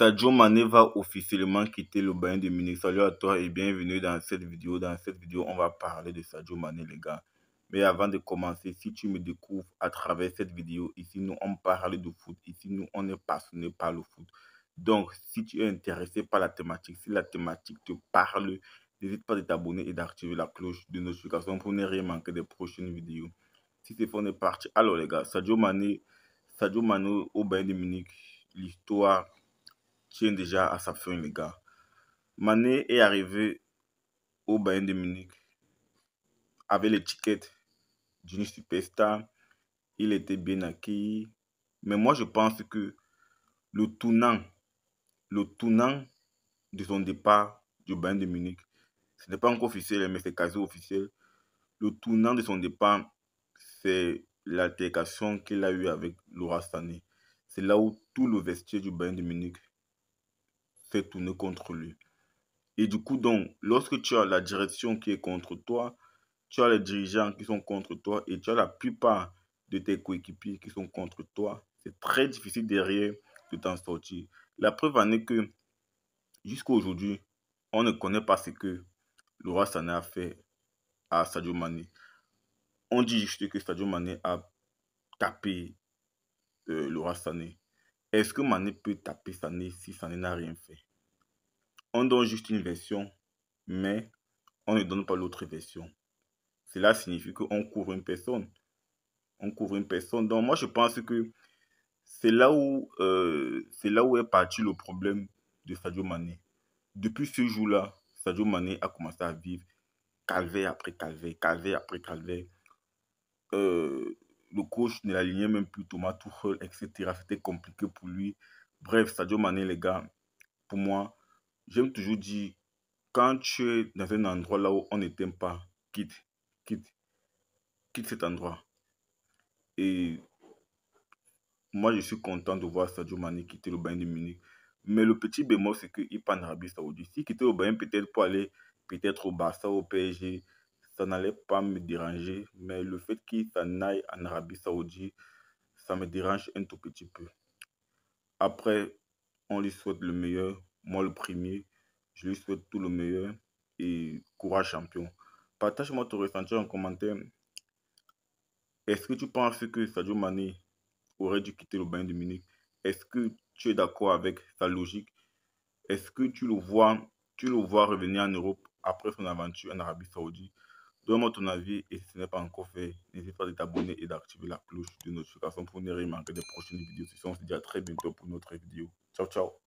Sadio Mané va officiellement quitter le Bayern de Munich. Salut à toi et bienvenue dans cette vidéo. Dans cette vidéo, on va parler de Sadio Mané, les gars. Mais avant de commencer, si tu me découvres à travers cette vidéo, ici nous on parle de foot. Ici nous on est passionné par le foot. Donc, si tu es intéressé par la thématique, si la thématique te parle, n'hésite pas à t'abonner et d'activer la cloche de notification pour ne rien manquer des prochaines vidéos. Si c'est pour on est parti. Alors les gars, Sadio Mané, Sadio Mané au Bayern de Munich, l'histoire tient déjà à sa fin, les gars. Mané est arrivé au Bayern de Munich avec l'étiquette d'une superstar. Il était bien acquis Mais moi, je pense que le tournant, le tournant de son départ du Bayern de Munich, ce n'est pas encore officiel, hein, mais c'est quasi officiel. Le tournant de son départ, c'est l'altercation qu'il a eue avec Laura Sané. C'est là où tout le vestiaire du Bayern de Munich fait tourner contre lui. Et du coup, donc, lorsque tu as la direction qui est contre toi, tu as les dirigeants qui sont contre toi et tu as la plupart de tes coéquipiers qui sont contre toi, c'est très difficile derrière de t'en sortir. La preuve en est que jusqu'à aujourd'hui, on ne connaît pas ce que Laura Sané a fait à Sadio Mané. On dit juste que Sadio Mané a tapé euh, Laura est-ce que Mané peut taper Sané si Sané n'a rien fait On donne juste une version, mais on ne donne pas l'autre version. Cela signifie qu'on couvre une personne. On couvre une personne. Donc moi, je pense que c'est là où euh, là où est parti le problème de Sadio Mané. Depuis ce jour-là, Sadio Mané a commencé à vivre calvaire après calvaire, calvaire après calvaire. Euh, le coach ne l'alignait même plus, Thomas Tuchel, etc. C'était compliqué pour lui. Bref, Sadio Mané, les gars, pour moi, j'aime toujours dire, quand tu es dans un endroit là où on ne t'aime pas, quitte, quitte, quitte cet endroit. Et moi, je suis content de voir Sadio Mané quitter le Bayern de Munich. Mais le petit bémol, c'est qu'il part en Arabie Saoudite. S'il quittait le Bayern, peut-être pour aller peut-être au Barça, au PSG, ça n'allait pas me déranger, mais le fait qu'il s'en aille en Arabie Saoudite, ça me dérange un tout petit peu. Après, on lui souhaite le meilleur, moi le premier, je lui souhaite tout le meilleur et courage champion. Partage-moi ton ressenti en commentaire. Est-ce que tu penses que Sadio Mané aurait dû quitter le bain de Munich Est-ce que tu es d'accord avec sa logique Est-ce que tu le vois, tu le vois revenir en Europe après son aventure en Arabie Saoudite Donne-moi ton avis et si ce n'est pas encore fait, n'hésite pas à t'abonner et d'activer la cloche de notification pour ne rien manquer des prochaines vidéos. on se dit à très bientôt pour une autre vidéo. Ciao, ciao